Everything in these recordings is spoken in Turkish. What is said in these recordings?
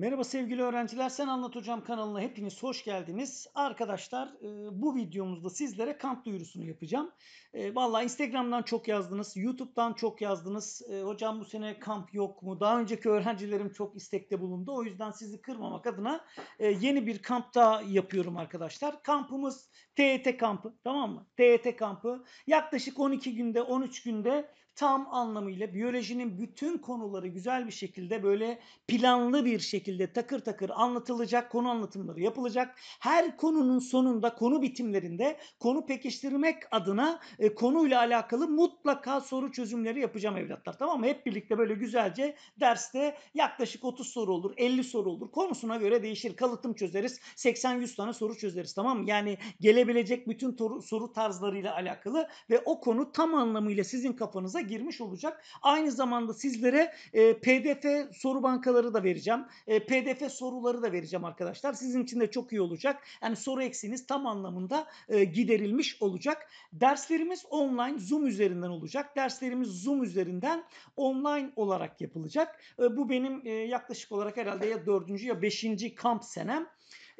Merhaba sevgili öğrenciler, Sen Anlat Hocam kanalına hepiniz hoş geldiniz. Arkadaşlar e, bu videomuzda sizlere kamp duyurusunu yapacağım. E, Valla Instagram'dan çok yazdınız, YouTube'dan çok yazdınız. E, hocam bu sene kamp yok mu? Daha önceki öğrencilerim çok istekte bulundu. O yüzden sizi kırmamak adına yeni bir kampta yapıyorum arkadaşlar. Kampımız TET kampı tamam mı? TET kampı yaklaşık 12 günde, 13 günde tam anlamıyla biyolojinin bütün konuları güzel bir şekilde böyle planlı bir şekilde takır takır anlatılacak, konu anlatımları yapılacak. Her konunun sonunda konu bitimlerinde konu pekiştirmek adına e, konuyla alakalı mutlaka soru çözümleri yapacağım evlatlar. Tamam mı? Hep birlikte böyle güzelce derste yaklaşık 30 soru olur, 50 soru olur. Konusuna göre değişir. Kalıtım çözeriz. 80-100 tane soru çözeriz. Tamam mı? Yani gelebilecek bütün soru tarzlarıyla alakalı ve o konu tam anlamıyla sizin kafanıza hesabınıza girmiş olacak. Aynı zamanda sizlere e, pdf soru bankaları da vereceğim. E, pdf soruları da vereceğim arkadaşlar. Sizin için de çok iyi olacak. Yani soru eksiniz tam anlamında e, giderilmiş olacak. Derslerimiz online Zoom üzerinden olacak. Derslerimiz Zoom üzerinden online olarak yapılacak. E, bu benim e, yaklaşık olarak herhalde ya dördüncü ya beşinci kamp senem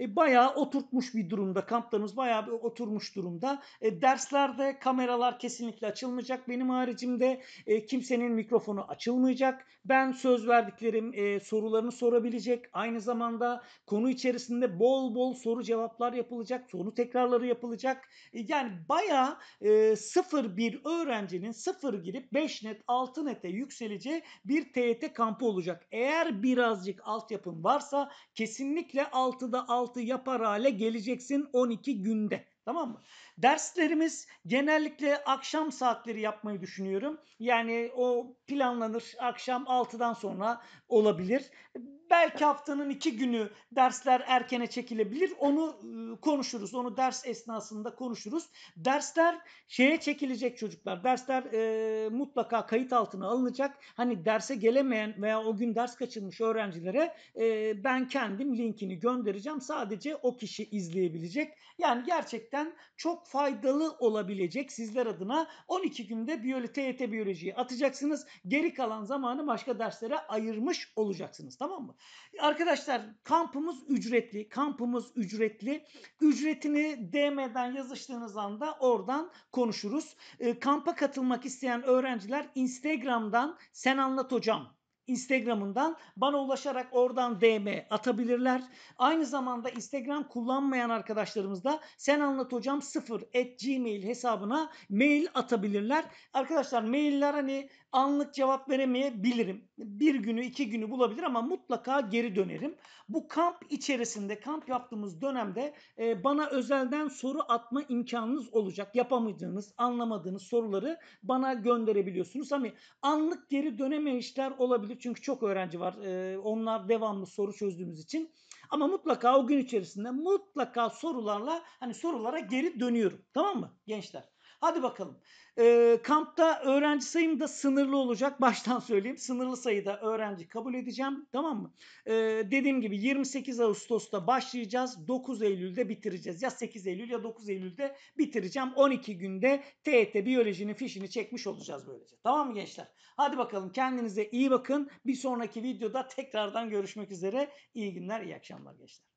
e, bayağı oturtmuş bir durumda. Kamplarımız bayağı bir oturmuş durumda. E, derslerde kameralar kesinlikle açılmayacak. Benim haricimde e, kimsenin mikrofonu açılmayacak. Ben söz verdiklerim e, sorularını sorabilecek. Aynı zamanda konu içerisinde bol bol soru cevaplar yapılacak. Soru tekrarları yapılacak. E, yani bayağı e, sıfır bir öğrencinin sıfır girip 5 net 6 nete yükseleceği bir TYT kampı olacak. Eğer birazcık altyapın varsa kesinlikle 6'da 6 kahvaltı yapar hale geleceksin 12 günde. Tamam mı? Derslerimiz genellikle akşam saatleri yapmayı düşünüyorum. Yani o planlanır akşam 6'dan sonra olabilir. Belki haftanın iki günü dersler erkene çekilebilir. Onu ıı, konuşuruz. Onu ders esnasında konuşuruz. Dersler şeye çekilecek çocuklar. Dersler e, mutlaka kayıt altına alınacak. Hani derse gelemeyen veya o gün ders kaçırmış öğrencilere e, ben kendim linkini göndereceğim. Sadece o kişi izleyebilecek. Yani gerçekten çok faydalı olabilecek sizler adına 12 günde biyoloji, TYT biyolojiyi atacaksınız. Geri kalan zamanı başka derslere ayırmış olacaksınız. Tamam mı? Arkadaşlar kampımız ücretli. Kampımız ücretli. Ücretini DM'den yazıştığınız anda oradan konuşuruz. E, kampa katılmak isteyen öğrenciler Instagram'dan sen anlat hocam Instagram'ından bana ulaşarak oradan DM atabilirler. Aynı zamanda Instagram kullanmayan arkadaşlarımız da sen anlat hocam 0 at gmail hesabına mail atabilirler. Arkadaşlar mailler hani anlık cevap veremeyebilirim. Bir günü iki günü bulabilir ama mutlaka geri dönerim. Bu kamp içerisinde kamp yaptığımız dönemde e, bana özelden soru atma imkanınız olacak. Yapamadığınız, anlamadığınız soruları bana gönderebiliyorsunuz. Hani anlık geri dönemeyişler olabilir. Çünkü çok öğrenci var. Ee, onlar devamlı soru çözdüğümüz için. Ama mutlaka o gün içerisinde mutlaka sorularla hani sorulara geri dönüyorum. Tamam mı gençler? Hadi bakalım. E, kampta öğrenci sayım da sınırlı olacak. Baştan söyleyeyim. Sınırlı sayıda öğrenci kabul edeceğim. Tamam mı? E, dediğim gibi 28 Ağustos'ta başlayacağız. 9 Eylül'de bitireceğiz. Ya 8 Eylül ya 9 Eylül'de bitireceğim. 12 günde TET biyolojinin fişini çekmiş olacağız böylece. Tamam mı gençler? Hadi bakalım kendinize iyi bakın. Bir sonraki videoda tekrardan görüşmek üzere. İyi günler, iyi akşamlar gençler.